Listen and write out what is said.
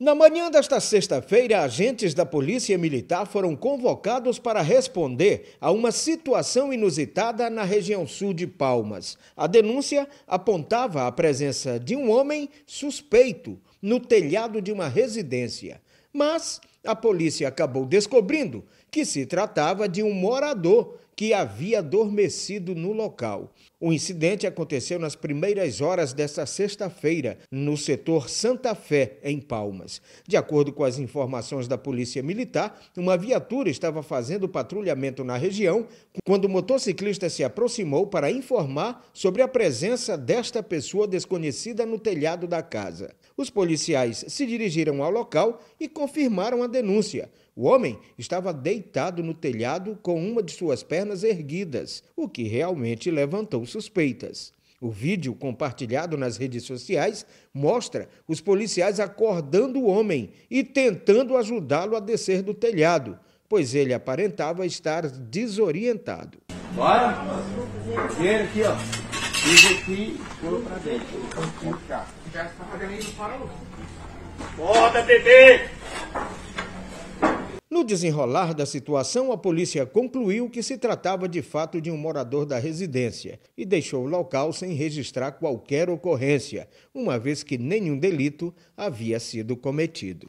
Na manhã desta sexta-feira, agentes da Polícia Militar foram convocados para responder a uma situação inusitada na região sul de Palmas. A denúncia apontava a presença de um homem suspeito no telhado de uma residência. Mas a polícia acabou descobrindo que se tratava de um morador que havia adormecido no local. O incidente aconteceu nas primeiras horas desta sexta-feira, no setor Santa Fé, em Palmas. De acordo com as informações da Polícia Militar, uma viatura estava fazendo patrulhamento na região quando o motociclista se aproximou para informar sobre a presença desta pessoa desconhecida no telhado da casa. Os policiais se dirigiram ao local e confirmaram a denúncia. O homem estava deitado no telhado com uma de suas pernas erguidas, o que realmente levantou suspeitas. O vídeo compartilhado nas redes sociais mostra os policiais acordando o homem e tentando ajudá-lo a descer do telhado, pois ele aparentava estar desorientado. Bora! Vem aqui, ó. Fiz aqui, pulou pra dentro. Já está fazendo isso para o. Bota, bebê! No desenrolar da situação, a polícia concluiu que se tratava de fato de um morador da residência e deixou o local sem registrar qualquer ocorrência, uma vez que nenhum delito havia sido cometido.